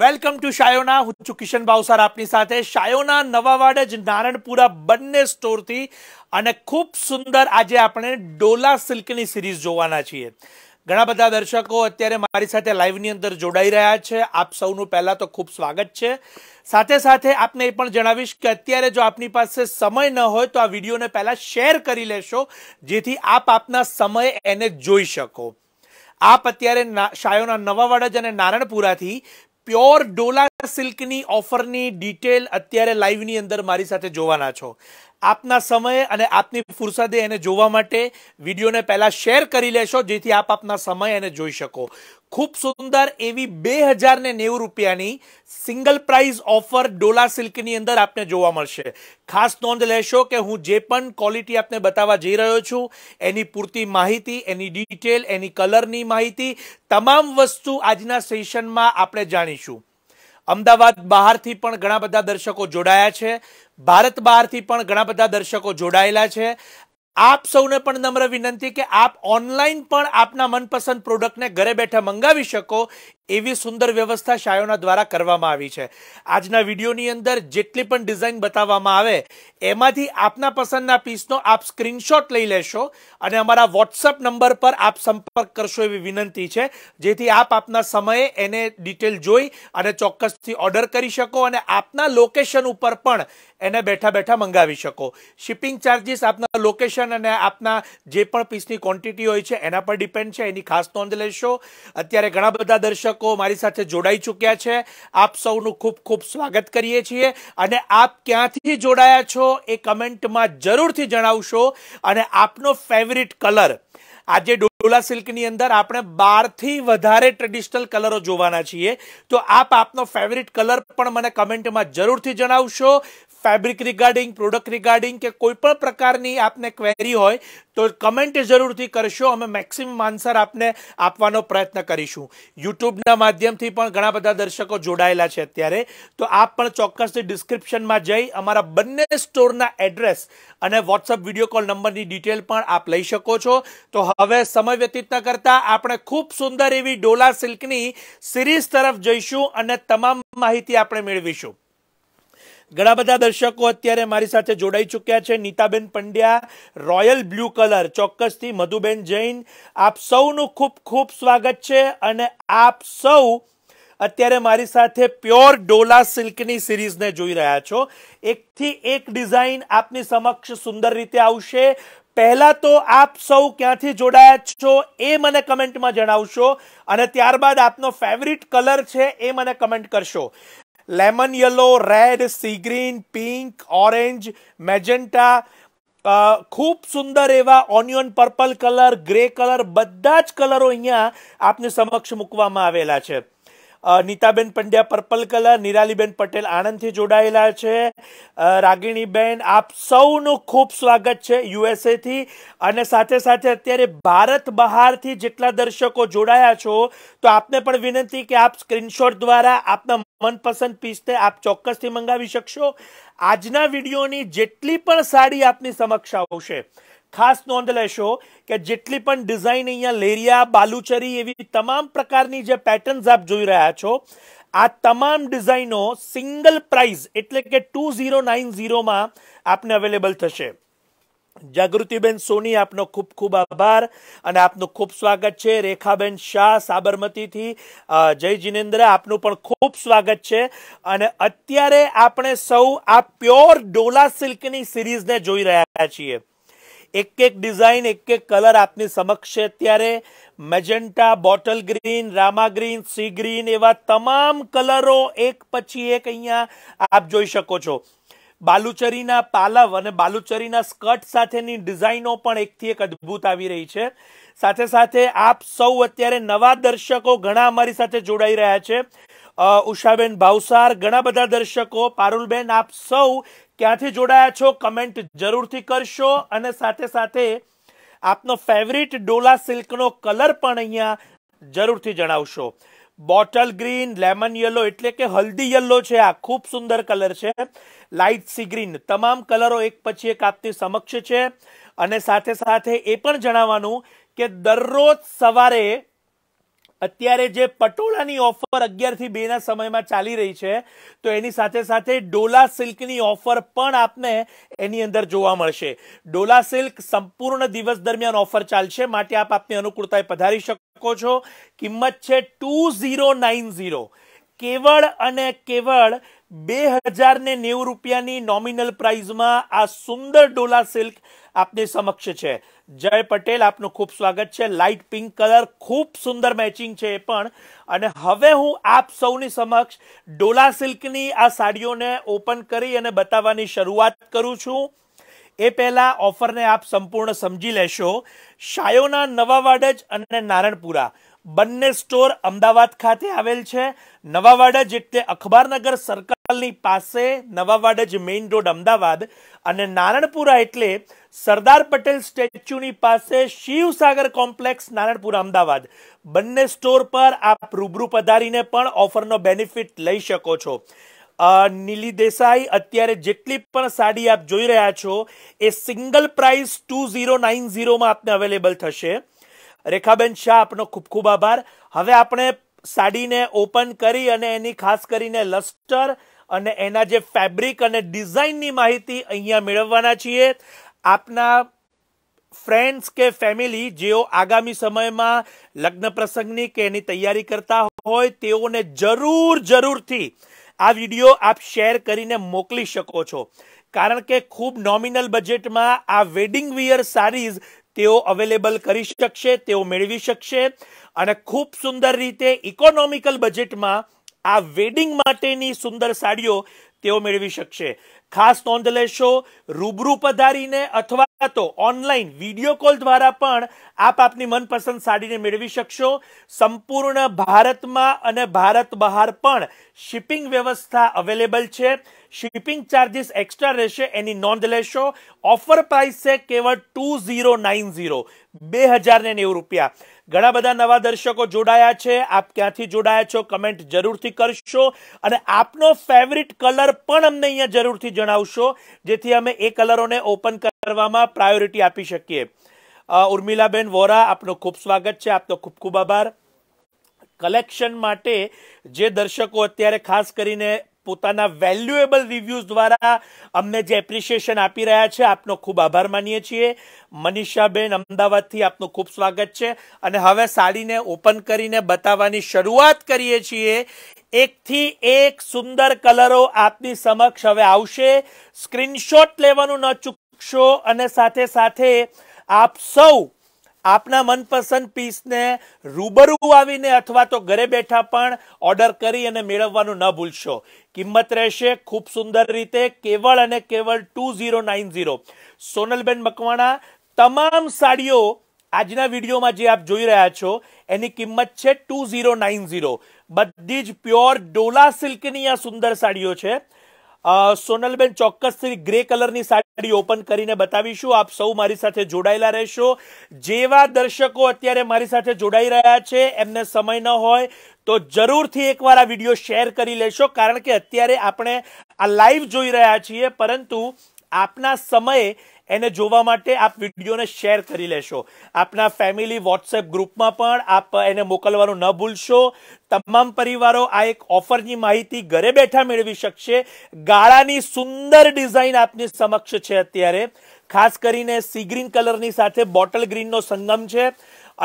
welcome to શાયોના હું છું કિશન બાવસાર આપની સાથે શાયોના નવાવાડે જ નારણપુરા બંને સ્ટોરથી અને ખૂબ સુંદર આજે આપણે ડોલા સિલ્કની સિરીઝ જોવાના છીએ ઘણા બધા દર્શકો અત્યારે મારી સાથે લાઈવની અંદર જોડાઈ રહ્યા છે આપ સૌનું પહેલાં તો ખૂબ સ્વાગત છે સાથે સાથે આપને એ પણ જણાવીશ કે અત્યારે જો આપની પાસે સમય ન હોય તો આ વિડીયોને પહેલાં શેર કરી લેશો જેથી આપ આપના સમયે એને જોઈ શકો આપ અત્યારે શાયોના નવાવાડજ અને નારણપુરાથી પ્યોર ડોલા સિલ્કની ઓફરની ડિટેલ અત્યારે લાઈવની અંદર મારી સાથે જોવાના છો આપના સમયે અને આપની ફુરસદે એને જોવા માટે વિડીયોને પહેલાં શેર કરી લેશો જેથી આપ આપના સમય એને જોઈ શકો ખૂબ સુંદર એવી બે હજાર ને નેવું રૂપિયાની સિંગલ પ્રાઇઝ ઓફર ડોલા સિલ્કની અંદર આપને જોવા મળશે ખાસ નોંધ લેશો કે હું જે પણ ક્વોલિટી આપને બતાવવા જઈ રહ્યો છું એની પૂરતી માહિતી એની ડિટેલ એની કલરની માહિતી તમામ વસ્તુ આજના સેશનમાં આપણે જાણીશું અમદાવાદ બહારથી પણ ઘણા બધા દર્શકો જોડાયા છે ભારત બહારથી પણ ઘણા બધા દર્શકો જોડાયેલા છે આપ સૌને પણ નમ્ર વિનંતી કે આપ ઓનલાઈન પણ આપના મનપસંદ પ્રોડક્ટને ઘરે બેઠા મંગાવી શકો એવી સુંદર વ્યવસ્થા શાયોના દ્વારા કરવામાં આવી છે આજના વિડીયોની અંદર જેટલી પણ ડિઝાઇન બતાવવામાં આવે એમાંથી આપના પસંદના પીસનો આપ સ્ક્રીનશોટ લઈ લેશો અને અમારા વોટ્સઅપ નંબર પર આપ સંપર્ક કરશો એવી વિનંતી છે જેથી આપ આપના સમયે એને ડિટેલ જોઈ અને ચોક્કસથી ઓર્ડર કરી શકો અને આપના લોકેશન ઉપર પણ એને બેઠા બેઠા મંગાવી શકો શિપિંગ ચાર્જિસ આપના લોકેશન અને આપના જે પણ પીસની ક્વોન્ટિટી હોય છે એના પર ડિપેન્ડ છે એની ખાસ નોંધ લેશો અત્યારે ઘણા બધા દર્શક દર્શકો મારી સાથે જોડાઈ ચૂક્યા છે આપ સૌનું ખૂબ ખૂબ સ્વાગત કરીએ છીએ અને આપ ક્યાંથી જોડાયા છો એ કમેન્ટમાં જરૂરથી જણાવશો અને આપનો ફેવરિટ કલર આજે ડોલા સિલ્કની અંદર આપણે બારથી વધારે ટ્રેડિશનલ કલરો જોવાના છીએ તો આપ આપનો ફેવરિટ કલર પણ મને કમેન્ટમાં જરૂરથી જણાવશો ફેબ્રિક રિગાર્ડિંગ પ્રોડક્ટ રિગાર્ડિંગ કે કોઈ પણ પ્રકારની આપને ક્વેરી હોય તો કમેન્ટ જરૂરથી કરશો અમે મેક્સિમમ આન્સર આપને આપવાનો પ્રયત્ન કરીશું યુટ્યુબના માધ્યમથી પણ ઘણા બધા દર્શકો જોડાયેલા છે અત્યારે તો આપ પણ ચોક્કસથી ડિસ્ક્રિપ્શનમાં જઈ અમારા બંને સ્ટોરના એડ્રેસ અને વોટ્સઅપ વિડીયો કોલ નંબરની ડિટેલ પણ આપ લઈ શકો છો તો હવે સમય વ્યતીત ન કરતા આપણે ખૂબ સુંદર એવી ડોલા સિલ્કની સિરીઝ તરફ જઈશું અને તમામ માહિતી આપણે મેળવીશું ઘણા બધા દર્શકો અત્યારે મારી સાથે જોડાઈ ચૂક્યા છે નીતાબેન પંડ્યા રોયલ બ્લુ કલર ચોક્કસથી મધુબેન જૈન આપ સૌનું ખૂબ ખૂબ સ્વાગત છે અને આપ સૌ અત્યારે મારી સાથે પ્યોર ડોલા સિલ્કની સિરીઝને જોઈ રહ્યા છો એકથી એક ડિઝાઇન આપની સમક્ષ સુંદર રીતે આવશે પહેલા તો આપ સૌ ક્યાંથી જોડાયા છો એ મને કમેન્ટમાં જણાવશો અને ત્યારબાદ આપનો ફેવરિટ કલર છે એ મને કમેન્ટ કરશો lemon yellow red sea green pink orange magenta ખૂબ સુંદર એવા onion purple colour grey colour બધા જ કલરો અહીંયા આપની સમક્ષ મૂકવામાં આવેલા છે નીતાબેન પંડ્યા પર્પલ કલર નિરાલીબેન પટેલ આણંદથી જોડાયેલા છે રાગીણીબેન આપ સૌનું ખૂબ સ્વાગત છે યુએસએથી અને સાથે સાથે અત્યારે ભારત બહારથી જેટલા દર્શકો જોડાયા છો તો આપને પણ વિનંતી કે આપ સ્ક્રીનશોટ દ્વારા આપના મનપસંદ પીસને આપ ચોક્કસથી મંગાવી શકશો આજના વિડીયોની જેટલી પણ સાડી આપની સમક્ષ આવશે ખાસ નોંધ લેશો કે જેટલી પણ ડિઝાઇન અહીંયા લેરિયા બાલુચરી એવી તમામ પ્રકારની જે પેટર્ન્સ આપ જોઈ રહ્યા છો આ તમામ ડિઝાઇનો સિંગલ પ્રાઇઝ એટલે કે ટુ ઝીરો નાઇન ઝીરોમાં આપને અવેલેબલ થશે જાગૃતિબેન સોની આપનો ખૂબ ખૂબ આભાર અને આપનું ખૂબ સ્વાગત છે રેખાબેન શાહ સાબરમતીથી જય જીનેન્દ્ર આપનું પણ ખૂબ સ્વાગત છે અને અત્યારે આપણે સૌ આ પ્યોર ડોલા સિલ્કની સિરીઝને જોઈ રહ્યા છીએ એક એક ડિઝાઇન એક એક કલર આપની સમક્ષ છે અત્યારે મેજન્ટા બોટલ ગ્રીન રામા ગ્રીન સી ગ્રીન એવા તમામ કલરો એક પછી એક અહીંયા આપ જોઈ શકો છો બાલુચરીના પાલવ અને બાલુચરીના સ્કર્ટ સાથેની ડિઝાઇનો પણ એકથી એક અદ્ભુત આવી રહી છે સાથે સાથે આપ સૌ અત્યારે નવા દર્શકો ઘણા અમારી સાથે જોડાઈ રહ્યા છે ઉષાબેન ભાવસાર ઘણા બધા દર્શકો પારુલબેન આપ સૌ ક્યાંથી જોડાયા છો કમેન્ટ જરૂરથી કરશો અને સાથે સાથે આપનો ફેવરિટ ડોલા સિલ્કનો કલર પણ અહીંયા જરૂરથી જણાવશો બોટલ ગ્રીન લેમન યલો એટલે કે હલ્દી યલો છે આ ખૂબ સુંદર કલર છે લાઇટ સી ગ્રીન તમામ કલરો એક પછી એક આપની સમક્ષ છે અને સાથે સાથે એ પણ જણાવવાનું કે દરરોજ સવારે અત્યારે જે પટોળાની ઓફર અગિયારથી બેના સમયમાં ચાલી રહી છે તો એની સાથે સાથે ડોલા સિલ્કની ઓફર પણ આપને એની અંદર જોવા મળશે ડોલા સિલ્ક સંપૂર્ણ દિવસ દરમિયાન ઓફર ચાલશે માટે આપ આપની અનુકૂળતાએ પધારી શકો છો કિંમત છે ટુ ઝીરો ઝીરો નાઇન કેવળ અને કેવળ બે હજાર ને નેવું રૂપિયાની નોમિનલ પ્રાઇઝમાં આ સુંદર ડોલા સિલ્ક આપની સમક્ષ છે જય પટેલ આપનું ખૂબ સ્વાગત છે લાઇટ પિંક કલર ખૂબ સુંદર મેચિંગ છે એ પણ અને હવે હું આપ સૌની સમક્ષ ડોલા સિલ્કની આ સાડીઓને ઓપન કરી અને બતાવવાની શરૂઆત કરું છું એ પહેલા ઓફરને આપ સંપૂર્ણ સમજી લેશો શાયોના નવાવાડજ અને નારણપુરા બંને સ્ટોર અમદાવાદ ખાતે આવેલ છે નવાવાડજ એટલે અખબારનગર સરકાર ની પાસે નવાવાડજ મેઇન રોડ અમદાવાદ અને નારણપુરા એટલે સરદાર પટેલ સ્ટેચ્યુની પાસે શિવસાગર કોમ્પ્લેક્સ નારણપુરા અમદાવાદ બંને સ્ટોર પર આપ રૂબરૂ પધારીને પણ ઓફરનો બેનિફિટ લઈ શકો છો નીલી દેસાઈ અત્યારે જેટલી પણ સાડી આપ જોઈ રહ્યા છો એ single price two zero nine ઝીરોમાં આપને અવેલેબલ થશે રેખાબેન શાહ આપનો ખૂબ ખૂબ આભાર હવે આપણે સાડીને ઓપન કરી અને એની ખાસ કરીને લસ્ટર અને એના જે ફેબ્રિક અને ડિઝાઇનની માહિતી અહીંયા મેળવવાના છીએ આપના ફ્રેન્ડ્સ કે ફેમિલી જેઓ આગામી સમયમાં લગ્ન પ્રસંગની કે એની તૈયારી કરતા હોય તેઓને જરૂર જરૂરથી આ વિડીયો આપ શેર કરીને મોકલી શકો છો કારણ કે ખૂબ નોમિનલ બજેટમાં આ વેડિંગ વિયર સારીઝ તેઓ અવેલેબલ કરી શકશે તેઓ મેળવી શકશે અને ખૂબ સુંદર રીતે ઇકોનોમિકલ બજેટમાં આ વેડિંગ માટેની સુંદર સાડીઓ તેઓ મેળવી શકશે ખાસ નોંધ લેશો રૂબરૂ પધારીને અથવા તો ઓનલાઈન વિડીયો કોલ દ્વારા પણ આપ આપની મનપસંદ સાડીને મેળવી શકશો સંપૂર્ણ ભારતમાં અને ભારત બહાર પણ શિપિંગ વ્યવસ્થા અવેલેબલ છે શિપિંગ ચાર્જિસ એક્સ્ટ્રા રહેશે એની નોંધ લેશો ઓફર પ્રાઇસ છે કેવળ ટુ ઝીરો નાઇન ઝીરો બે હજાર ને નેવું રૂપિયા ઘણા બધા નવા દર્શકો જોડાયા છે આપ ક્યાંથી જોડાયા છો કમેન્ટ જરૂરથી કરશો અને આપનો ફેવરિટ કલર પણ અમને અહીંયા જરૂરથી જણાવશો જેથી અમે એ કલરોને ઓપન કરવામાં પ્રાયોરિટી આપી શકીએ ઉર્મિલાબેન વોરા આપનો ખૂબ સ્વાગત છે આપનો ખૂબ ખૂબ આભાર કલેક્શન માટે જે દર્શકો અત્યારે ખાસ કરીને પોતાના વેલ્યુએબલ રિવ્યૂઝ દ્વારા અમને જે એપ્રિશિએશન આપી રહ્યા છે આપનો ખૂબ આભાર માનીએ છીએ મનીષાબેન અમદાવાદથી આપનું ખૂબ સ્વાગત છે અને હવે સાડીને ઓપન કરીને બતાવવાની શરૂઆત કરીએ છીએ એકથી એક સુંદર કલરો આપની સમક્ષ હવે આવશે સ્ક્રીનશોટ લેવાનું ન ચૂકશો અને સાથે સાથે આપ સૌ આપના મનપસંદ પીસને રૂબરૂ આવીને અથવા તો ઘરે બેઠા પણ ઓર્ડર કરી અને મેળવવાનું ન ભૂલશો કિંમત રહેશે ખૂબ સુંદર રીતે કેવળ અને કેવળ ટુ ઝીરો નાઇન ઝીરો સોનલબેન મકવાણા તમામ સાડીઓ આજના વિડીયોમાં જે આપ જોઈ રહ્યા છો એની કિંમત છે ટુ ઝીરો નાઇન ઝીરો બધી જ પ્યોર ડોલા સિલ્કની આ સુંદર સાડીઓ છે સોનલબેન ચોક્કસથી ગ્રે કલરની સાડી ઓપન કરીને બતાવીશું આપ સૌ મારી સાથે જોડાયેલા રહેશો જેવા દર્શકો અત્યારે મારી સાથે જોડાઈ રહ્યા છે એમને સમય ન હોય તો જરૂરથી એકવાર આ વિડીયો શેર કરી લેશો કારણ કે અત્યારે આપણે આ લાઈવ જોઈ રહ્યા છીએ પરંતુ આપના સમયે એને જોવા માટે આપ વિડીયોને શેર કરી લેશો આપના ફેમિલી વોટ્સએપ ગ્રુપમાં પણ આપ એને મોકલવાનું ન ભૂલશો તમામ પરિવારો આ એક ઓફરની માહિતી ઘરે બેઠા મેળવી શકશે ગાળાની સુંદર ડિઝાઇન આપની સમક્ષ છે અત્યારે ખાસ કરીને સી ગ્રીન કલરની સાથે બોટલ ગ્રીનનો સંગમ છે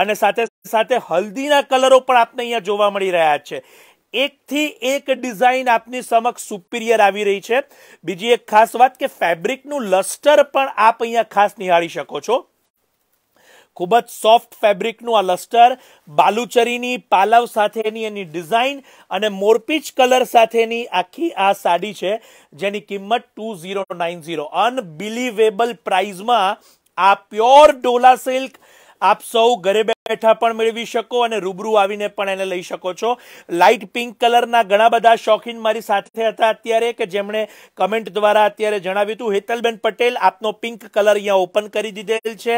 અને સાથે સાથે હલ્દીના કલરો પણ આપને અહીંયા જોવા મળી રહ્યા છે એક થી એક ડિઝાઇન આપની સમક્ષ સુપિરિયર આવી રહી છે બીજી એક ખાસ વાત કે ફેબ્રિકનું લસ્ટર પણ આપ અહીંયા ખાસ નિહાળી શકો છો ખૂબ જ સોફ્ટ ફેબ્રિકનું આ લસ્ટર બાલુચરીની પાલવ સાથેની એની ડિઝાઇન અને મોરપીચ કલર સાથેની આખી આ સાડી છે જેની કિંમત two zero nine zero unbelievable પ્રાઇઝમાં આ પ્યોર ડોલા સિલ્ક આપ સૌ ઘરે બેઠા પણ મેળવી શકો અને રૂબરૂ આવીને પણ એને લઈ શકો છો લાઇટ પિંક કલરના ઘણા બધા શોખીન મારી સાથે હતા અત્યારે કે જેમણે કમેન્ટ દ્વારા અત્યારે જણાવ્યું હતું હેતલબેન પટેલ આપનો પિંક કલર અહીંયા ઓપન કરી દીધેલ છે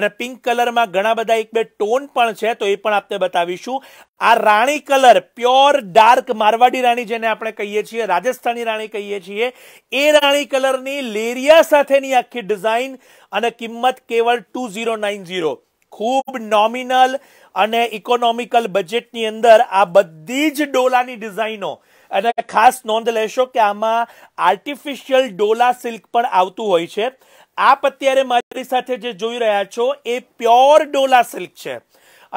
અને પિંક કલરમાં ઘણા બધા એક બે ટોન પણ છે તો એ પણ આપને બતાવીશું આ રાણી કલર પ્યોર ડાર્ક મારવાડી રાણી જેને આપણે કહીએ છીએ રાજસ્થાની રાણી કહીએ છીએ એ રાણી કલરની લેરિયા સાથેની આખી ડિઝાઇન અને કિંમત કેવળ ટુ ઝીરો નાઇન ઝીરો ખૂબ નોમિનલ અને ઇકોનોમિકલ બજેટની અંદર આ બધી જ ડોલાની ડિઝાઇનો અને ખાસ નોંધ લેશો કે આમાં આર્ટિફિશિયલ ડોલા સિલ્ક પણ આવતું હોય છે આપ અત્યારે મારી સાથે જે જોઈ રહ્યા છો એ પ્યોર ડોલા સિલ્ક છે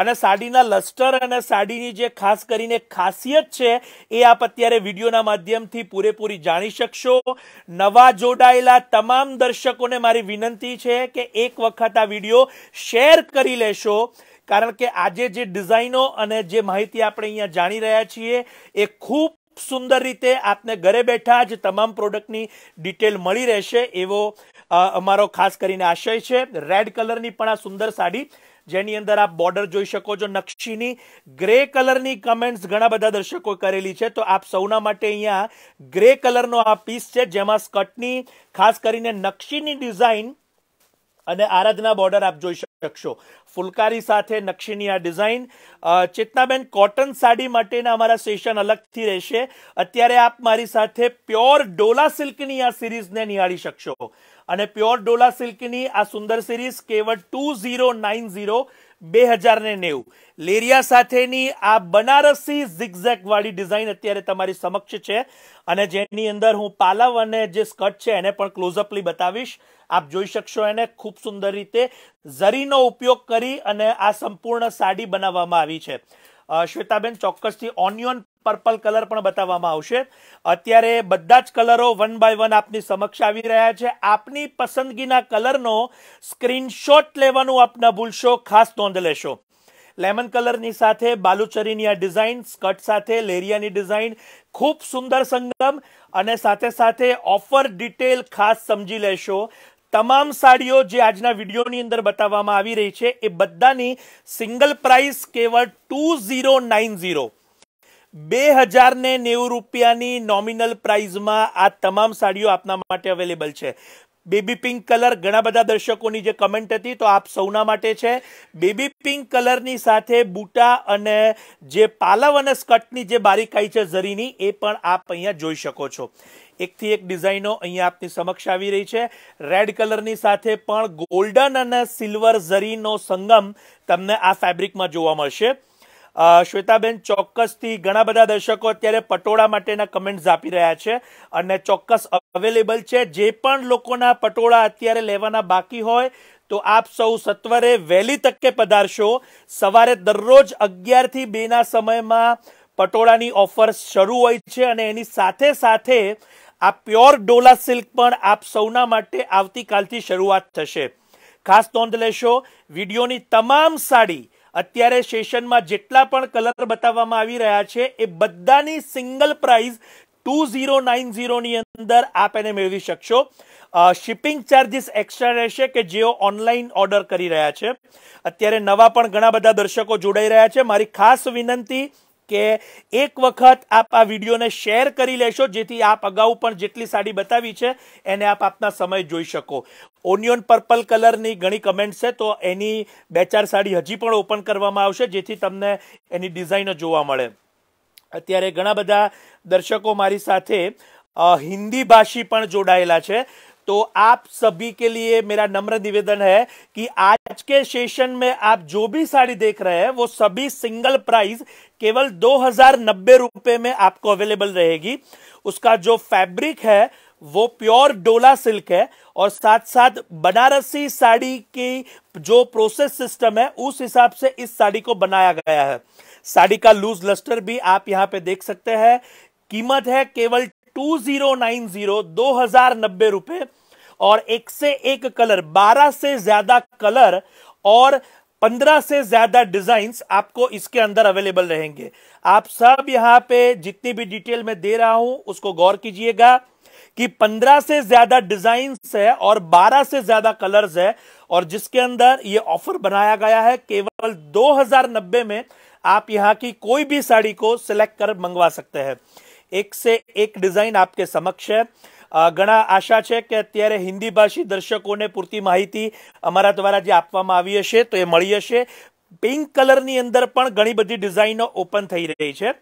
અને સાડીના લસ્ટર અને સાડીની જે ખાસ કરીને ખાસિયત છે એ આપ અત્યારે વિડીયોના માધ્યમથી પૂરેપૂરી જાણી શકશો નવા જોડાયેલા તમામ દર્શકોને મારી વિનંતી છે કે એક વખત આ વિડીયો શેર કરી લેશો કારણ કે આજે જે ડિઝાઇનો અને જે માહિતી આપણે અહીંયા જાણી રહ્યા છીએ એ ખૂબ સુંદર રીતે આપને ઘરે બેઠા જ તમામ પ્રોડક્ટની ડિટેલ મળી રહેશે એવો અમારો ખાસ કરીને આશય છે રેડ કલરની પણ આ સુંદર સાડી જેની અંદર આપ બોર્ડર જોઈ શકો છો નક્શીની ગ્રે કલરની કમેન્ટ્સ ઘણા બધા દર્શકો કરેલી છે તો આપ સૌના માટે અહીંયા ગ્રે કલરનો આ પીસ છે જેમાં સ્કટની ખાસ કરીને નક્શીની ડિઝાઇન અને આરાધના બોર્ડર આપ જોઈ શકશો ફુલકારી સાથે નક્શીની આ ડિઝાઇન ચેતનાબેન કોટન સાડી માટેના અમારા સેશન અલગથી રહેશે અત્યારે આપ મારી સાથે પ્યોર ડોલા સિલ્કની આ સિરીઝને નિહાળી શકશો અને પ્યોર ડોલા સિલ્કની આ સુંદર સિરીઝ કેવળ ટુ ઝીરો નાઇન ઝીરો બે હજાર ને નેવું લેરિયા સાથેની આ બનારસી ઝિગઝેક વાળી ડિઝાઇન અત્યારે તમારી સમક્ષ છે અને જેની અંદર હું પાલવ અને જે સ્કર્ટ છે એને પણ ક્લોઝઅપલી બતાવીશ આપ જોઈ શકશો એને ખૂબ સુંદર રીતે ઝરીનો ઉપયોગ કરી અને આ સંપૂર્ણ સાડી બનાવવામાં આવી છે શ્વેતાબેન ચોક્કસથી ઓનિયન પર્પલ કલર પણ બતાવવામાં આવશે અત્યારે બધા જ કલરો વન બાય વન આપની સમક્ષ આવી રહ્યા છે આપની પસંદગીના કલરનો સ્ક્રીનશોટ લેવાનું આપ ન ભૂલશો ખાસ નોંધ લેશો લેમન કલરની સાથે બાલુચરીની આ ડિઝાઇન સ્કર્ટ સાથે લેરિયાની ડિઝાઇન ખૂબ સુંદર સંગમ અને સાથે સાથે ઓફર ડિટેલ ખાસ સમજી લેશો તમામ સાડીઓ જે આજના વિડીયોની અંદર બતાવવામાં આવી રહી છે એ બધાની સિંગલ પ્રાઇસ કેવળ ટુ ઝીરો નાઇન ઝીરો બે હજાર ને નેવું રૂપિયાની નોમિનલ પ્રાઇઝમાં આ તમામ સાડીઓ આપના માટે અવેલેબલ છે બેબી પિંક કલર ઘણા બધા દર્શકોની જે કમેન્ટ હતી તો આપ સૌના માટે છે બેબી પિંક કલરની સાથે બુટા અને જે પાલવ અને સ્કર્ટની જે બારીકાઈ છે ઝરીની એ પણ આપ અહીંયા જોઈ શકો છો એકથી એક ડિઝાઇનો અહીંયા આપની સમક્ષ આવી રહી છે રેડ કલરની સાથે પણ ગોલ્ડન અને સિલ્વર ઝરીનો સંગમ તમને આ ફેબ્રિકમાં જોવા મળશે શ્વેતાબેન ચોક્કસથી ઘણા બધા દર્શકો અત્યારે પટોળા માટેના કમેન્ટ્સ આપી રહ્યા છે અને ચોક્કસ અવેલેબલ છે જે પણ લોકોના પટોળા અત્યારે લેવાના બાકી હોય તો આપ સૌ સત્વરે વહેલી તકે પધારશો સવારે દરરોજ અગિયારથી બેના સમયમાં પટોળાની ઓફર શરૂ હોય છે અને એની સાથે સાથે આ પ્યોર ડોલા સિલ્ક પણ આપ સૌના માટે આવતીકાલથી શરૂઆત થશે ખાસ નોંધ લેશો વિડીયોની તમામ સાડી અત્યારે સેશનમાં જેટલા પણ કલર બતાવવામાં આવી રહ્યા છે એ બધાની single prize two zero nine ઝીરોની અંદર આપ એને મેળવી શકશો શિપિંગ ચાર્જિસ એક્સ્ટ્રા રહેશે કે જેઓ ઓનલાઈન ઓર્ડર કરી રહ્યા છે અત્યારે નવા પણ ઘણા બધા દર્શકો જોડાઈ રહ્યા છે મારી ખાસ વિનંતી કે એક વખત આપ આ વિડીયોને શેર કરી લેશો જેથી આપ અગાઉ પણ જેટલી સાડી બતાવી છે એને આપ આપના સમય જોઈ શકો ઓનિયન પર્પલ કલરની ઘણી કમેન્ટ્સ છે તો એની બે ચાર સાડી હજી પણ ઓપન કરવામાં આવશે જેથી તમને એની ડિઝાઇનો જોવા મળે અત્યારે ઘણા બધા દર્શકો મારી સાથે હિન્દી ભાષી પણ જોડાયેલા છે तो आप सभी के लिए मेरा नम्र निवेदन है कि आज के सेशन में आप जो भी साड़ी देख रहे हैं वो सभी सिंगल प्राइस केवल दो हजार नब्बे रुपए में आपको अवेलेबल रहेगी उसका जो फैब्रिक है वो प्योर डोला सिल्क है और साथ साथ बनारसी साड़ी की जो प्रोसेस सिस्टम है उस हिसाब से इस साड़ी को बनाया गया है साड़ी का लूज लस्टर भी आप यहाँ पे देख सकते हैं कीमत है केवल टू जीरो नाइन जीरो दो हजार नब्बे रुपए और एक से एक कलर बारह से ज्यादा कलर और पंद्रह से ज्यादा डिजाइन आपको इसके अंदर अवेलेबल रहेंगे आप सब यहां पे जितनी भी डिटेल में दे रहा हूं उसको गौर कीजिएगा कि पंद्रह से ज्यादा डिजाइन है और बारह से ज्यादा कलर्स है और जिसके अंदर ये ऑफर बनाया गया है केवल नब्बे में आप यहाँ की कोई भी साड़ी को सिलेक्ट कर मंगवा सकते हैं એક સે એક ડિઝાઇન આપકે સમક્ષ છે ઘણા આશા છે કે અત્યારે હિન્દી ભાષી દર્શકોને પૂરતી માહિતી અમારા દ્વારા જે આપવામાં આવી હશે તો એ મળી હશે પિંક કલરની અંદર પણ ઘણી બધી ડિઝાઇનો ઓપન થઈ રહી છે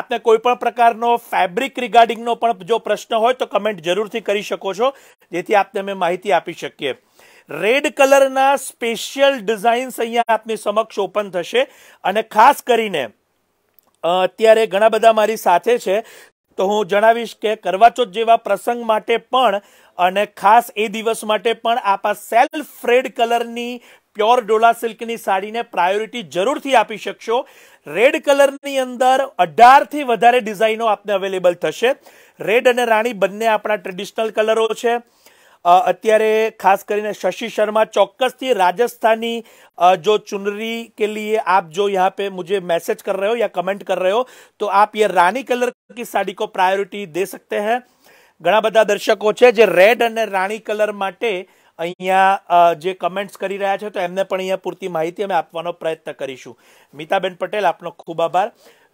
આપને કોઈપણ પ્રકારનો ફેબ્રિક રિગાર્ડિંગનો પણ જો પ્રશ્ન હોય તો કમેન્ટ જરૂરથી કરી શકો છો જેથી આપને અમે માહિતી આપી શકીએ રેડ કલરના સ્પેશિયલ ડિઝાઇન્સ અહીંયા આપની સમક્ષ ઓપન થશે અને ખાસ કરીને અત્યારે ઘણા બધા મારી સાથે છે તો હું જણાવીશ કે કરવાચોથ જેવા પ્રસંગ માટે પણ અને ખાસ એ દિવસ માટે પણ આપા આ સેલ્ફ રેડ કલરની પ્યોર ડોલા સિલ્કની સાડીને પ્રાયોરિટી જરૂરથી આપી શકશો રેડ કલરની અંદર અઢારથી વધારે ડિઝાઇનો આપને અવેલેબલ થશે રેડ અને રાણી બંને આપણા ટ્રેડિશનલ કલરો છે અ અત્યારે ખાસ કરીને શશી શર્મા ચોક્કસથી રાજસ્થાની જો ચુંદરી કે liye આપ જો અહીંયા પે મુજે મેસેજ કર રહે હો કે કમેન્ટ કર રહે હો તો આપ યે રાણી કલર કી સાડી કો પ્રાયોરિટી દે સકતે હે ગડાબડા દર્શકો છે જે રેડ અને રાણી કલર માંટે અહીંયા જે કમેન્ટ્સ કરી રહ્યા છે તો એમને પણ અહીંયા પૂર્તિ માહિતી મે આપવાનો પ્રયત્ન કરીશુ મીતાબેન પટેલ આપનો ખૂબ આભાર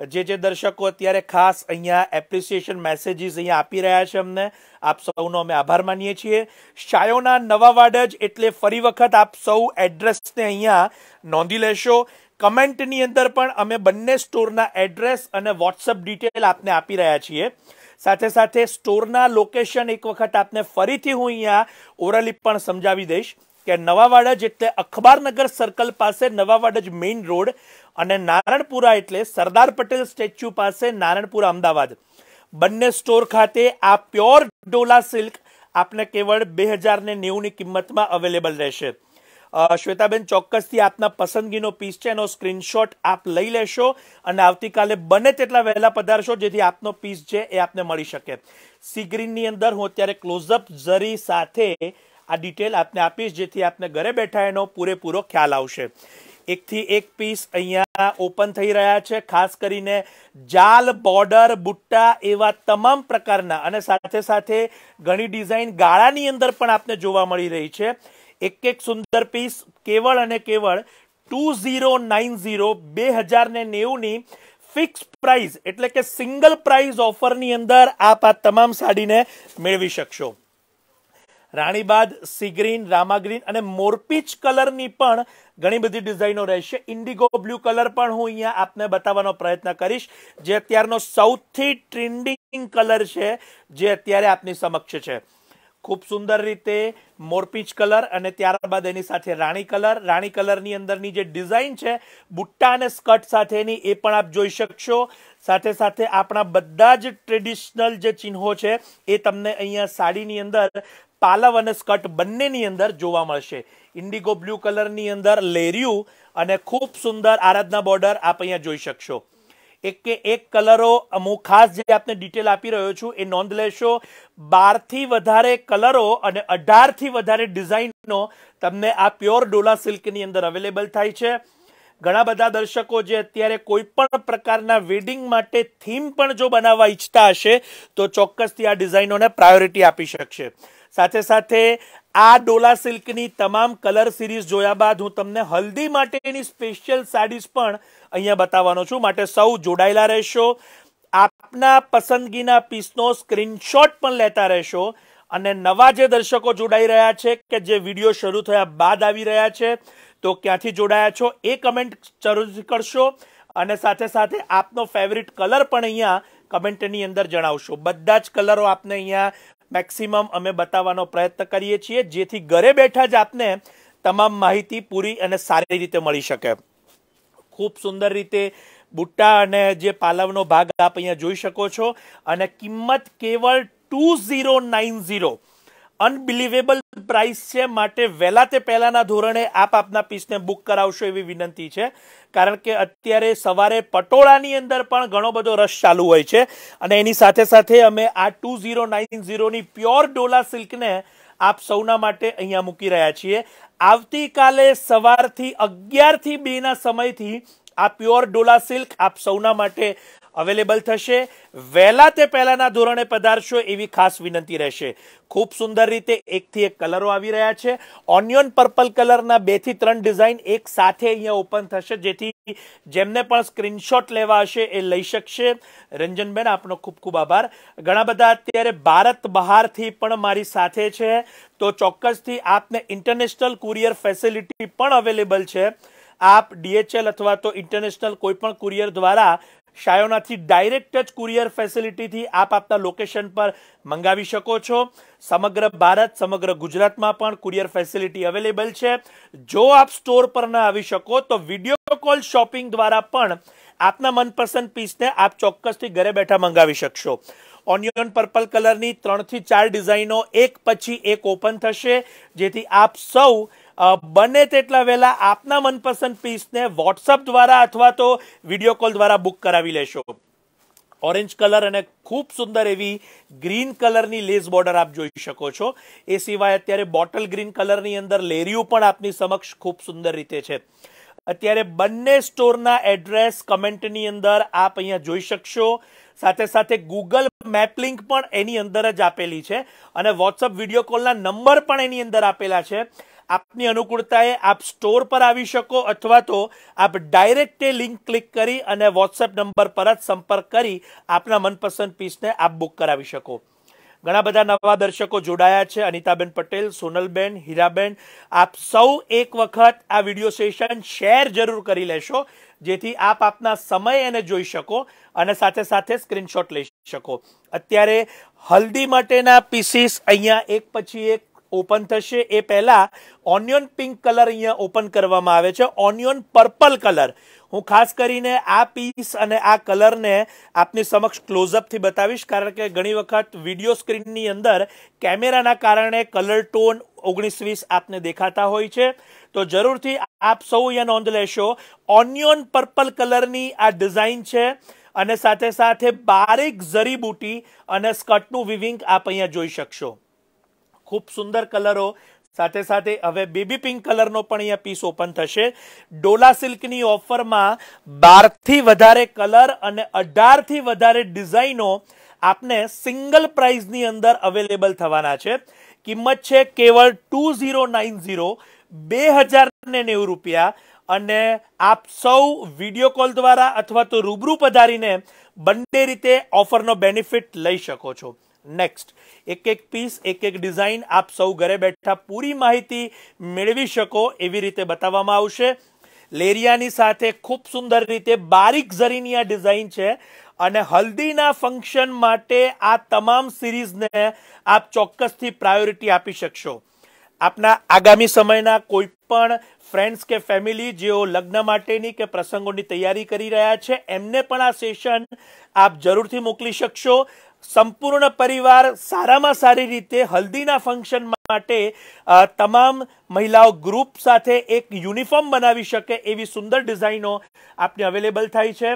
જે જે દર્શકો અત્યારે ખાસ અહીંયા એપ્રિસિએશન મેસેજીસ અહીંયા આપી રહ્યા છે અમને આપ સૌનો અમે આભાર માનીએ છીએ શાયોના નવા જ એટલે ફરી વખત આપ સૌ એડ્રેસને અહીંયા નોંધી લેશો કમેન્ટની અંદર પણ અમે બંને સ્ટોરના એડ્રેસ અને વોટ્સઅપ ડિટેલ આપને આપી રહ્યા છીએ સાથે સાથે સ્ટોરના લોકેશન એક વખત આપને ફરીથી હું અહીંયા ઓરલી પણ સમજાવી દઈશ કે નવાવાડજ એટલે અખબારનગર સર્કલ પાસે નવાવાડજ મેઇન રોડ અને નારણપુરા એટલે સરદાર પટેલ સ્ટેચ્યુ પાસે નારણપુરા અમદાવાદ બંને સ્ટોર ખાતે આ પ્યોર ડોલા સિલ્ક આપને કેવળ બે હજાર ને નેવુંની કિંમતમાં અવેલેબલ રહેશે શ્વેતાબેન ચોક્કસથી આપના પસંદગીનો પીસ છે એનો સ્ક્રીનશોટ આપ લઈ લેશો અને આવતીકાલે બને તેટલા વહેલા પધારશો જેથી આપનો પીસ છે એ આપને મળી શકે સી ગ્રીનની અંદર હું અત્યારે ક્લોઝઅપ ઝરી સાથે આ ડિટેલ આપને આપીશ જેથી આપને ઘરે બેઠા એનો પૂરેપૂરો ખ્યાલ આવશે એકથી એક પીસ અહીંયા ઓપન થઈ રહ્યા છે ખાસ કરીને જાલ બોર્ડર બુટ્ટા એવા તમામ પ્રકારના અને સાથે સાથે ઘણી ડિઝાઇન ગાળાની અંદર પણ આપને જોવા મળી રહી છે એક એક સુંદર પીસ કેવળ અને કેવળ ટુ ઝીરો નાઇન ઝીરો બે હજાર ને નેવુંની ફિક્સ પ્રાઇઝ એટલે કે સિંગલ પ્રાઇઝ ઓફરની અંદર આપ આ તમામ સાડીને મેળવી શકશો રાણીબાદ સીગ્રીન રામાગ્રીન અને મોરપીચ કલરની પણ ઘણી બધી ડિઝાઇનો રહેશે ઇન્ડિગો બ્લુ કલર પણ હું અહીંયા આપને બતાવવાનો પ્રયત્ન કરીશ જે અત્યારનો સૌથી ટ્રેન્ડિંગ કલર છે જે અત્યારે આપની સમક્ષ છે ખૂબ સુંદર રીતે મોરપીચ કલર અને ત્યારબાદ એની સાથે રાણી કલર રાણી કલરની અંદરની જે ડિઝાઇન છે બુટ્ટા અને સ્કર્ટ સાથેની એ પણ આપ જોઈ શકશો સાથે સાથે આપણા બધા જ ટ્રેડિશનલ જે ચિહ્નો છે એ તમને અહીંયા સાડીની અંદર પાલવ અને સ્કર્ટ બંનેની અંદર જોવા મળશે ઇન્ડિગો બ્લુ કલરની અંદર લેરિયું અને ખૂબ સુંદર આરાધના બોર્ડર આપ અહીંયા જોઈ શકશો એક કે એક કલરો હું ખાસ જે આપને ડિટેલ આપી રહ્યો છું એ નોંધ લેશો બારથી વધારે કલરો અને અઢારથી વધારે ડિઝાઇનો તમને આ પ્યોર ડોલા સિલ્કની અંદર અવેલેબલ થાય છે ઘણા બધા દર્શકો જે અત્યારે કોઈ પણ પ્રકારના વેડિંગ માટે થીમ પણ જો બનાવવા ઈચ્છતા હશે તો ચોક્કસથી આ ડિઝાઇનોને પ્રાયોરિટી આપી શકશે સાથે સાથે આ ડોલા સિલ્કની તમામ કલર સિરીઝ જોયા બાદ હું તમને હલ્દી માટેની સ્પેશિયલ સાડીઝ પણ અહીંયા બતાવવાનો છું માટે સૌ જોડાયેલા રહેશો આપના પસંદગીના પીસનો સ્ક્રીનશોટ પણ લેતા રહેશો અને નવા જે દર્શકો જોડાઈ રહ્યા છે કે જે વિડીયો શરૂ થયા બાદ આવી રહ્યા છે તો ક્યાંથી જોડાયા છો એ કમેન્ટ જરૂર કરશો અને સાથે સાથે આપનો ફેવરિટ કલર પણ અહીંયા કમેન્ટની અંદર જણાવશો બધા જ કલરો આપને અહીંયા મેક્સિમમ અમે બતાવવાનો પ્રયત્ન કરીએ છીએ જેથી ઘરે બેઠા જ આપને તમામ માહિતી પૂરી અને સારી રીતે મળી શકે ખૂબ સુંદર રીતે બુટ્ટા અને જે પાલવનો ભાગ આપ અહીંયા જોઈ શકો છો અને કિંમત કેવળ two zero nine zero unbelievable price છે માટે વહેલા તે પહેલાંના ધોરણે આપ આપના પીસને બુક કરાવશો એવી વિનંતી છે કારણ કે અત્યારે સવારે પટોળાની અંદર પણ ઘણો બધો રસ ચાલુ હોય છે અને એની સાથે સાથે અમે આ ટુ ઝીરો નાઇન ઝીરોની પ્યોર ડોલા સિલ્કને આપ સૌના માટે અહીંયા મૂકી રહ્યા છીએ આવતીકાલે સવારથી અગિયારથી બેના સમયથી આ પ્યોર ડોલા સિલ્ક આપ સૌના માટે અવેલેબલ થશે વહેલા તે પહેલાના ધોરણે પધારશો એવી ખાસ વિનંતી રહેશે ખૂબ સુંદર રીતે એકથી એક કલરો આવી રહ્યા છે ઓનિયન પર્પલ કલરના બેથી ત્રણ ડિઝાઇન એક સાથે અહીંયા ઓપન થશે જેથી જેમને પણ સ્ક્રીનશોટ લેવા હશે એ લઈ શકશે રંજનબેન આપનો ખૂબ ખૂબ આભાર ઘણા બધા અત્યારે ભારત બહારથી પણ મારી સાથે છે તો ચોક્કસથી આપને ઇન્ટરનેશનલ કુરિયર ફેસિલિટી પણ અવેલેબલ છે આપ ડીએચએલ અથવા તો ઇન્ટરનેશનલ કોઈપણ કુરિયર દ્વારા શાયોનાથી ડાયરેક્ટ જ કુરિયર ફેસિલિટીથી આપ આપના લોકેશન પર મંગાવી શકો છો સમગ્ર ભારત સમગ્ર ગુજરાતમાં પણ કુરિયર ફેસિલિટી અવેલેબલ છે જો આપ સ્ટોર પર ના આવી શકો તો વિડીયો કોલ શોપિંગ દ્વારા પણ આપના મનપસંદ પીસને આપ ચોક્કસથી ઘરે બેઠા મંગાવી શકશો ઓનિયન પર્પલ કલરની ત્રણથી ચાર ડિઝાઇનો એક પછી એક ઓપન થશે જેથી આપ સૌ બને તેટલા વહેલા આપના મનપસંદ પીસને વોટ્સઅપ દ્વારા અથવા તો વિડીયો કોલ દ્વારા બુક કરાવી લેશો ઓરેન્જ કલર અને ખૂબ સુંદર એવી ગ્રીન કલરની લેસ બોર્ડર આપ જોઈ શકો છો એ સિવાય અત્યારે બોટલ ગ્રીન કલરની અંદર લેરિયું પણ આપની સમક્ષ ખૂબ સુંદર રીતે છે અત્યારે બંને સ્ટોરના એડ્રેસ કમેન્ટની અંદર આપ અહીંયા જોઈ શકશો સાથે સાથે ગૂગલ મેપ લિંક પણ એની અંદર જ આપેલી છે અને વોટ્સઅપ વિડીયો કોલના નંબર પણ એની અંદર આપેલા છે આપની અનુકૂળતાએ આપ સ્ટોર પર આવી શકો અથવા તો આપ ડાયરેક્ટે એ લિંક ક્લિક કરી અને વોટ્સએપ નંબર પર જ સંપર્ક કરી આપના મનપસંદ પીસને આપ બુક કરાવી શકો ઘણા બધા નવા દર્શકો જોડાયા છે અનિતાબેન પટેલ સોનલબેન હીરાબેન આપ સૌ એક વખત આ વિડીયો સેશન શેર જરૂર કરી લેશો જેથી આપ આપના સમય એને જોઈ શકો અને સાથે સાથે સ્ક્રીનશોટ લઈ શકો અત્યારે હલ્દી માટેના પીસીસ અહીંયા એક પછી એક ઓપન થશે એ પહેલાં ઓનિયન પિંક કલર અહીંયા ઓપન કરવામાં આવે છે ઓનિયન પર્પલ કલર હું ખાસ કરીને આ પીસ અને આ કલરને આપની સમક્ષ ક્લોઝઅપથી બતાવીશ કારણ કે ઘણી વખત વિડીયો સ્ક્રીનની અંદર કેમેરાના કારણે કલર ટોન ઓગણીસ વીસ આપને દેખાતા હોય છે તો જરૂરથી આપ સૌ અહીંયા નોંધ લેશો ઓનિયન પર્પલ કલરની આ ડિઝાઇન છે અને સાથે સાથે બારીક જરીબુટી અને સ્કર્ટનું વિવિંગ આપ અહીંયા જોઈ શકશો ખૂબ સુંદર કલરો સાથે સાથે હવે બેબી પિંક કલરનો પણ અહીંયા પીસ ઓપન થશે ડોલા સિલ્કની ઓફરમાં બારથી વધારે કલર અને અઢારથી વધારે ડિઝાઇનો આપને સિંગલ પ્રાઇઝની અંદર અવેલેબલ થવાના છે કિંમત છે કેવળ ટુ ઝીરો નાઇન ઝીરો બે હજાર ને નેવું રૂપિયા અને આપ સૌ વિડીયો કોલ દ્વારા અથવા તો રૂબરૂ પધારીને બંને રીતે ઓફરનો બેનિફિટ લઈ શકો છો નેક્સ્ટ એક એક પીસ એક એક ડિઝાઇન આપ સૌ ઘરે બેઠા પૂરી માહિતી મેળવી શકો એવી રીતે બતાવવામાં આવશે લેરિયાની સાથે ખૂબ સુંદર રીતે બારીક ઝરીની આ ડિઝાઇન છે અને હલ્દીના ફંક્શન માટે આ તમામ સિરીઝને આપ ચોક્કસથી પ્રાયોરિટી આપી શકશો આપના આગામી સમયના કોઈ પણ ફ્રેન્ડ્સ કે ફેમિલી જેઓ લગ્ન માટેની કે પ્રસંગોની તૈયારી કરી રહ્યા છે એમને પણ આ સેશન આપ જરૂરથી મોકલી શકશો સંપૂર્ણ પરિવાર સારામાં સારી રીતે હલ્દીના ફંક્શન માટે તમામ મહિલાઓ ગ્રુપ સાથે એક યુનિફોર્મ બનાવી શકે એવી સુંદર ડિઝાઇનો આપને અવેલેબલ થાય છે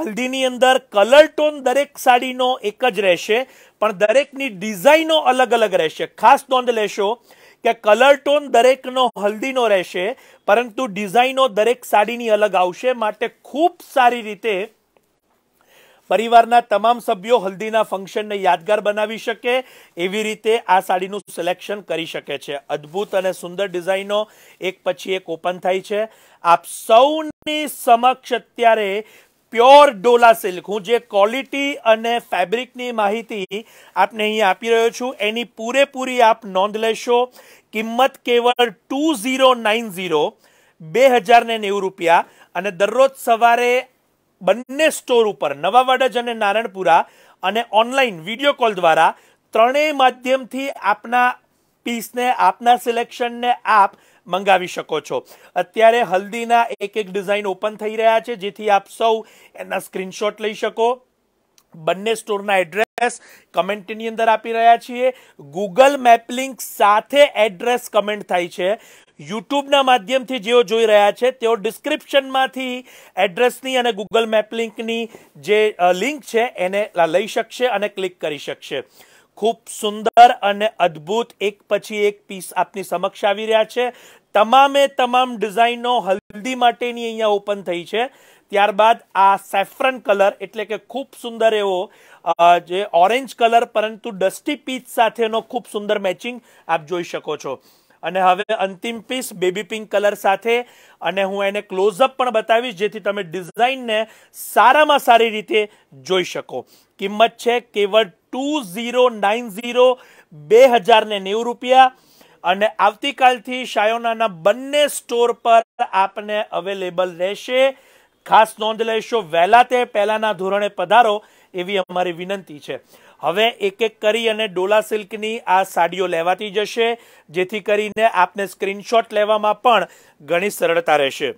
હલ્દીની અંદર કલર ટોન દરેક સાડીનો એક જ રહેશે પણ દરેકની ડિઝાઇનો અલગ અલગ રહેશે ખાસ નોંધ લેશો કે કલર ટોન દરેકનો હલ્દીનો રહેશે પરંતુ ડિઝાઇનો દરેક સાડીની અલગ આવશે માટે ખૂબ સારી રીતે પરિવારના તમામ સભ્યો હલ્દીના ફંક્શનને યાદગાર બનાવી શકે એવી રીતે આ સાડીનું સિલેક્શન કરી શકે છે અદ્ભુત અને સુંદર ડિઝાઇનો એક પછી એક ઓપન થાય છે આપ સૌની સમક્ષ અત્યારે પ્યોર ડોલા સિલ્ક હું જે ક્વોલિટી અને ફેબ્રિકની માહિતી આપને અહીંયા આપી રહ્યો છું એની પૂરેપૂરી આપ નોંધ લેશો કિંમત કેવળ ટુ ઝીરો નાઇન ઝીરો બે હજાર નેવું રૂપિયા અને દરરોજ સવારે બંને સ્ટોર ઉપર નવા વડજ અને નારણપુરા અને ઓનલાઈન વિડીયો કોલ દ્વારા ત્રણેય માધ્યમથી આપના પીસને આપના સિલેક્શનને આપ મંગાવી શકો છો અત્યારે હલ્દીના એક એક ડિઝાઇન ઓપન થઈ રહ્યા છે જેથી આપ સૌ એના સ્ક્રીનશોટ લઈ શકો બંને સ્ટોરના એડ્રેસ કમેન્ટની અંદર આપી રહ્યા છીએ ગૂગલ મેપ સાથે એડ્રેસ કમેન્ટ થાય છે યુટ્યુબના માધ્યમથી જેઓ જોઈ રહ્યા છે તેઓ ડિસ્ક્રિપ્શનમાંથી એડ્રેસની અને ગૂગલ મેપ જે લિંક છે એને લઈ શકશે અને ક્લિક કરી શકશે ખૂબ સુંદર અને અદ્ભુત એક પછી એક પીસ આપની સમક્ષ આવી રહ્યા છે તમામે તમામ ડિઝાઇનો હલ્દી માટેની અહીંયા ઓપન થઈ છે ત્યારબાદ આ સેફ્રન કલર એટલે કે ખૂબ સુંદર એવો જે ઓરેન્જ કલર પરંતુ ડસ્ટી પીચ સાથેનો ખૂબ સુંદર મેચિંગ આપ જોઈ શકો છો અને હવે અંતિમ પીસ બેબી પિંક કલર સાથે અને હું એને ક્લોઝઅપ પણ બતાવીશ જેથી તમે ડિઝાઇનને સારામાં સારી રીતે જોઈ શકો કિંમત છે કેવળ ટુ ઝીરો નાઇન ઝીરો બે હજાર ને નેવું રૂપિયા અને આવતીકાલથી શાયોનાના બંને સ્ટોર પર આપને અવેલેબલ રહેશે ખાસ નોંધ લેશો વહેલા તે પહેલાના ધોરણે પધારો એવી અમારી વિનંતી છે હવે એક એક કરી અને ડોલા સિલ્કની આ સાડીઓ લેવાતી જશે જેથી કરીને આપને સ્ક્રીનશોટ લેવામાં પણ ઘણી સરળતા રહેશે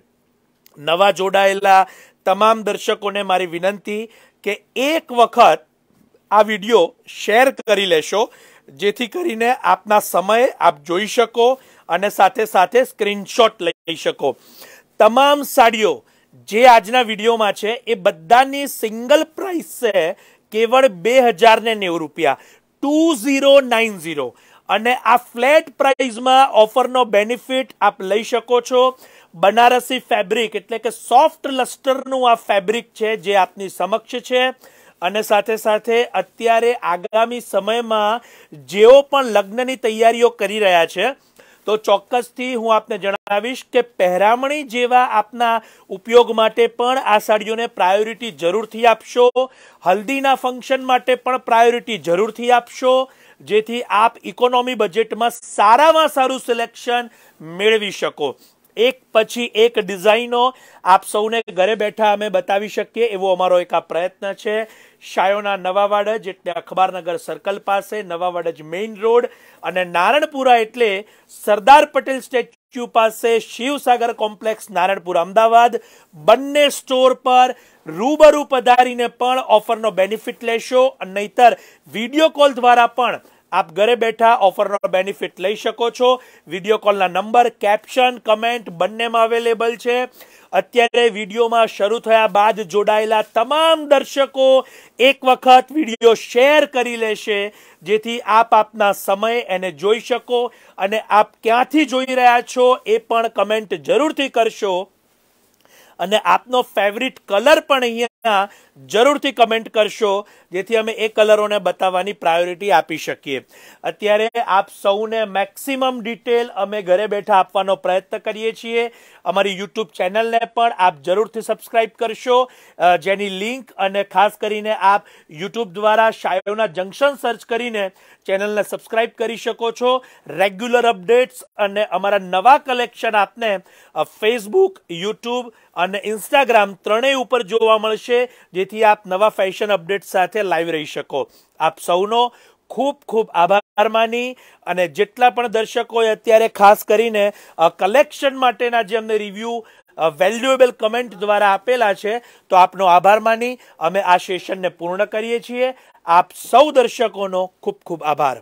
નવા જોડાયેલા તમામ દર્શકોને મારી વિનંતી કે એક વખત આ વિડીયો શેર કરી લેશો જેથી કરીને આપના સમય આપ જોઈ શકો અને સાથે સાથે સ્ક્રીનશોટ લઈ શકો તમામ સાડીઓ જે આજના વિડીયોમાં છે એ બધાની સિંગલ પ્રાઇસ છે કેવળ બે હજાર ને નેવું રૂપિયા ટુ ઝીરો નાઇન ઝીરો અને આ ફ્લેટ પ્રાઇઝમાં ઓફરનો બેનિફિટ આપ લઈ શકો છો બનારસી ફેબ્રિક એટલે કે સોફ્ટ લસ્ટરનું આ ફેબ્રિક છે જે આપની સમક્ષ છે અને સાથે સાથે અત્યારે આગામી સમયમાં જેઓ પણ લગ્નની તૈયારીઓ કરી રહ્યા છે તો ચોક્કસથી હું આપને જણાવીશ કે પહેરામણી જેવા આપના ઉપયોગ માટે પણ આ સાડીઓને પ્રાયોરિટી જરૂરથી આપશો હલ્દીના ફંક્શન માટે પણ પ્રાયોરિટી જરૂરથી આપશો જેથી આપ ઇકોનોમી બજેટમાં સારામાં સારું સિલેક્શન મેળવી શકો એક પછી એક ડિઝાઇનો આપ સૌને ઘરે બેઠા અમે બતાવી શકીએ એવો અમારો એક આ પ્રયત્ન છે શાયોના નવા વાડજ એટલે અખબારનગર સર્કલ પાસે નવા વાડજ મેઇન રોડ અને નારણપુરા એટલે સરદાર પટેલ સ્ટેચ્યુ પાસે શિવસાગર કોમ્પ્લેક્સ નારણપુર અમદાવાદ બંને સ્ટોર પર રૂબરૂ પધારીને પણ ઓફરનો બેનિફિટ લેશો નહીતર વિડીયો કોલ દ્વારા પણ આપ ઘરે બેઠા ઓફરનો બેનિફિટ લઈ શકો છો વિડીયો કોલના નંબર કેપ્શન કમેન્ટ બંનેમાં અવેલેબલ છે અત્યારે વિડીયોમાં શરૂ થયા બાદ જોડાયેલા તમામ દર્શકો એક વખત વિડીયો શેર કરી લેશે જેથી આપ આપના સમય એને જોઈ શકો અને આપ ક્યાંથી જોઈ રહ્યા છો એ પણ કમેન્ટ જરૂરથી કરશો અને આપનો ફેવરિટ કલર પણ અહીંયા જરૂરથી કમેન્ટ કરશો જેથી અમે એ કલરોને બતાવવાની પ્રાયોરિટી આપી શકીએ અત્યારે આપ સૌને મેક્સિમમ ડિટેલ અમે ઘરે બેઠા આપવાનો પ્રયત્ન કરીએ છીએ અમારી યુટ્યુબ ચેનલને પણ આપ જરૂરથી સબસ્ક્રાઇબ કરશો જેની લિંક અને ખાસ કરીને આપ યુટ્યુબ દ્વારા શાયોના જંકશન સર્ચ કરીને ચેનલને સબસ્ક્રાઇબ કરી શકો છો રેગ્યુલર અપડેટ્સ અને અમારા નવા કલેક્શન આપને ફેસબુક યુટ્યુબ અને અને ઇન્સ્ટાગ્રામ ત્રણેય ઉપર જોવા મળશે જેથી આપ નવા ફેશન અપડેટ સાથે લાઈવ રહી શકો આપ સૌનો ખૂબ ખૂબ આભાર માની અને જેટલા પણ દર્શકોએ અત્યારે ખાસ કરીને કલેક્શન માટેના જે અમને રિવ્યૂ વેલ્યુએબલ કમેન્ટ દ્વારા આપેલા છે તો આપનો આભાર માની અમે આ સેશનને પૂર્ણ કરીએ છીએ આપ સૌ દર્શકોનો ખૂબ ખૂબ આભાર